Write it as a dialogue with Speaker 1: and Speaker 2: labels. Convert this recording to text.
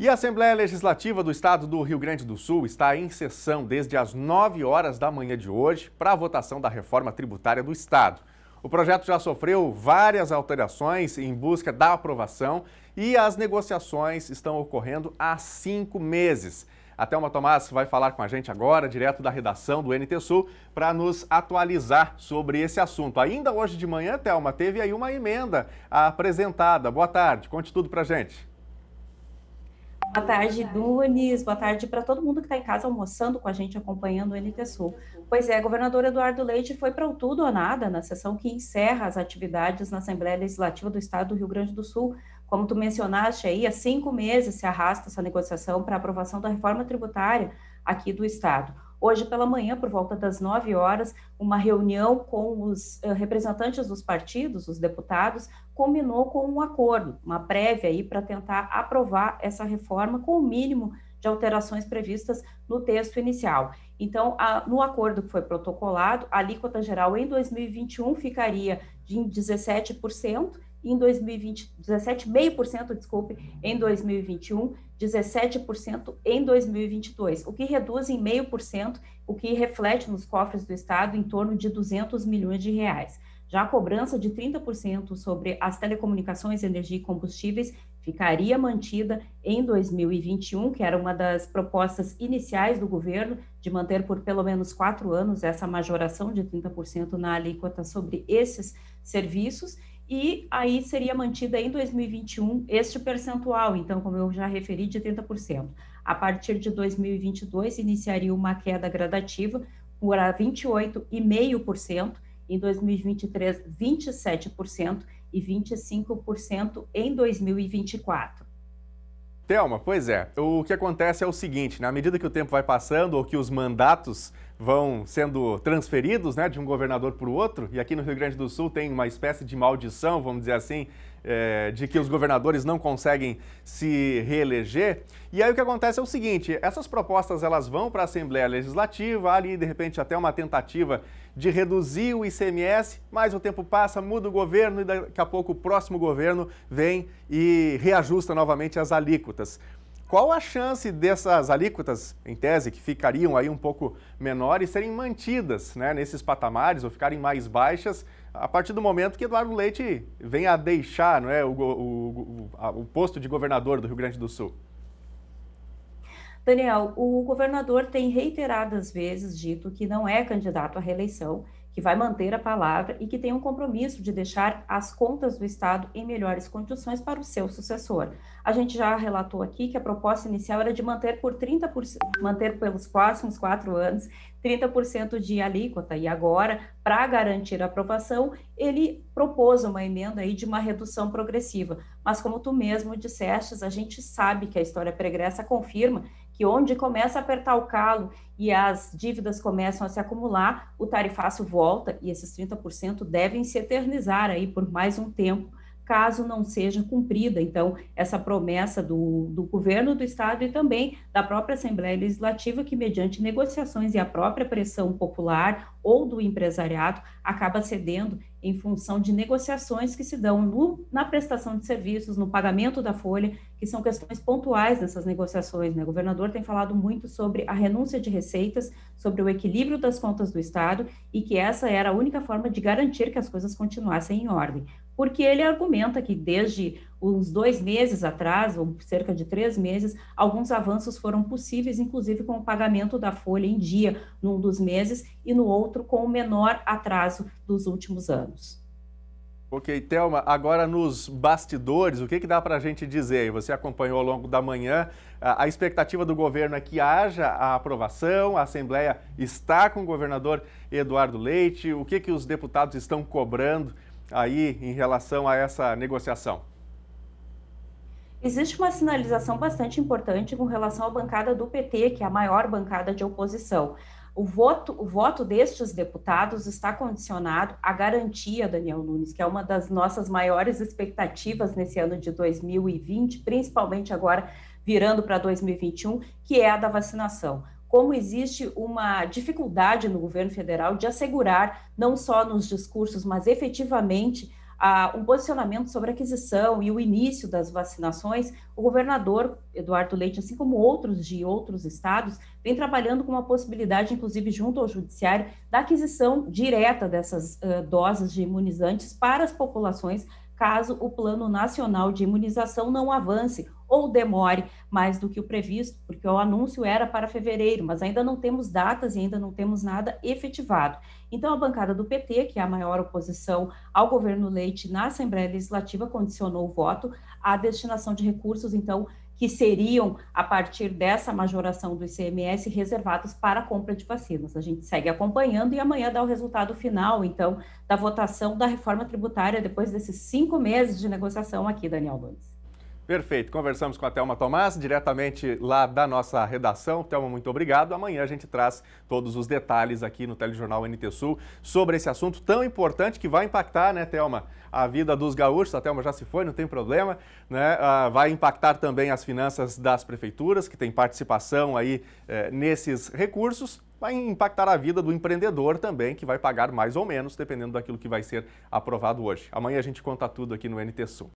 Speaker 1: E a Assembleia Legislativa do Estado do Rio Grande do Sul está em sessão desde as 9 horas da manhã de hoje para a votação da reforma tributária do Estado. O projeto já sofreu várias alterações em busca da aprovação e as negociações estão ocorrendo há cinco meses. A Thelma Tomás vai falar com a gente agora, direto da redação do NT Sul, para nos atualizar sobre esse assunto. Ainda hoje de manhã, Thelma, teve aí uma emenda apresentada. Boa tarde, conte tudo para a gente.
Speaker 2: Boa tarde, Nunes. Boa tarde para todo mundo que está em casa almoçando com a gente, acompanhando o NT Sul. Pois é, governador Eduardo Leite foi para o tudo ou nada na sessão que encerra as atividades na Assembleia Legislativa do Estado do Rio Grande do Sul. Como tu mencionaste aí, há cinco meses se arrasta essa negociação para aprovação da reforma tributária aqui do Estado hoje pela manhã, por volta das 9 horas, uma reunião com os eh, representantes dos partidos, os deputados, combinou com um acordo, uma prévia aí para tentar aprovar essa reforma com o mínimo de alterações previstas no texto inicial. Então, a, no acordo que foi protocolado, a alíquota geral em 2021 ficaria de 17% em 2020, 17,5%, desculpe, em 2021, 17% em 2022, o que reduz em 0,5%, o que reflete nos cofres do Estado em torno de 200 milhões de reais. Já a cobrança de 30% sobre as telecomunicações, energia e combustíveis ficaria mantida em 2021, que era uma das propostas iniciais do governo de manter por pelo menos quatro anos essa majoração de 30% na alíquota sobre esses serviços e aí seria mantida em 2021 este percentual, então, como eu já referi, de 30%. A partir de 2022, iniciaria uma queda gradativa para 28,5%, em 2023, 27% e 25% em 2024.
Speaker 1: Thelma, pois é. O que acontece é o seguinte: na medida que o tempo vai passando ou que os mandatos vão sendo transferidos né, de um governador para o outro, e aqui no Rio Grande do Sul tem uma espécie de maldição, vamos dizer assim, é, de que os governadores não conseguem se reeleger. E aí o que acontece é o seguinte, essas propostas elas vão para a Assembleia Legislativa, ali de repente até uma tentativa de reduzir o ICMS, mas o tempo passa, muda o governo e daqui a pouco o próximo governo vem e reajusta novamente as alíquotas. Qual a chance dessas alíquotas, em tese, que ficariam aí um pouco menores, serem mantidas né, nesses patamares ou ficarem mais baixas a partir do momento que Eduardo Leite venha a deixar não é, o, o, o, o posto de governador do Rio Grande do Sul?
Speaker 2: Daniel, o governador tem reiteradas vezes dito que não é candidato à reeleição que vai manter a palavra e que tem um compromisso de deixar as contas do Estado em melhores condições para o seu sucessor. A gente já relatou aqui que a proposta inicial era de manter por 30%, manter pelos próximos quatro anos 30% de alíquota e agora, para garantir a aprovação, ele propôs uma emenda aí de uma redução progressiva. Mas como tu mesmo disseste, a gente sabe que a história pregressa confirma que onde começa a apertar o calo e as dívidas começam a se acumular, o tarifácio volta e esses 30% devem se eternizar aí por mais um tempo, caso não seja cumprida, então, essa promessa do, do governo do Estado e também da própria Assembleia Legislativa, que, mediante negociações e a própria pressão popular ou do empresariado, acaba cedendo em função de negociações que se dão no, na prestação de serviços, no pagamento da folha, que são questões pontuais dessas negociações. Né? O governador tem falado muito sobre a renúncia de receitas, sobre o equilíbrio das contas do Estado e que essa era a única forma de garantir que as coisas continuassem em ordem. Porque ele argumenta que desde uns dois meses atrás, ou cerca de três meses, alguns avanços foram possíveis, inclusive com o pagamento da folha em dia num dos meses e no outro com o menor atraso dos últimos anos.
Speaker 1: Ok, Thelma, agora nos bastidores, o que, que dá para a gente dizer? Você acompanhou ao longo da manhã, ah, a expectativa do governo é que haja a aprovação, a Assembleia está com o governador Eduardo Leite, o que, que os deputados estão cobrando aí em relação a essa negociação?
Speaker 2: Existe uma sinalização bastante importante com relação à bancada do PT, que é a maior bancada de oposição. O voto, o voto destes deputados está condicionado à garantia, Daniel Nunes, que é uma das nossas maiores expectativas nesse ano de 2020, principalmente agora virando para 2021, que é a da vacinação como existe uma dificuldade no governo federal de assegurar, não só nos discursos, mas efetivamente, a, um posicionamento sobre aquisição e o início das vacinações, o governador Eduardo Leite, assim como outros de outros estados, vem trabalhando com uma possibilidade, inclusive junto ao judiciário, da aquisição direta dessas uh, doses de imunizantes para as populações caso o Plano Nacional de Imunização não avance ou demore mais do que o previsto, porque o anúncio era para fevereiro, mas ainda não temos datas e ainda não temos nada efetivado. Então, a bancada do PT, que é a maior oposição ao governo Leite na Assembleia Legislativa, condicionou o voto à destinação de recursos, então, que seriam, a partir dessa majoração do ICMS, reservados para a compra de vacinas. A gente segue acompanhando e amanhã dá o resultado final, então, da votação da reforma tributária depois desses cinco meses de negociação aqui, Daniel Nunes.
Speaker 1: Perfeito. Conversamos com a Thelma Tomás, diretamente lá da nossa redação. Thelma, muito obrigado. Amanhã a gente traz todos os detalhes aqui no Telejornal NT Sul sobre esse assunto tão importante que vai impactar, né, Thelma, a vida dos gaúchos. A Thelma já se foi, não tem problema. Né? Ah, vai impactar também as finanças das prefeituras, que têm participação aí eh, nesses recursos vai impactar a vida do empreendedor também, que vai pagar mais ou menos, dependendo daquilo que vai ser aprovado hoje. Amanhã a gente conta tudo aqui no NT Sul.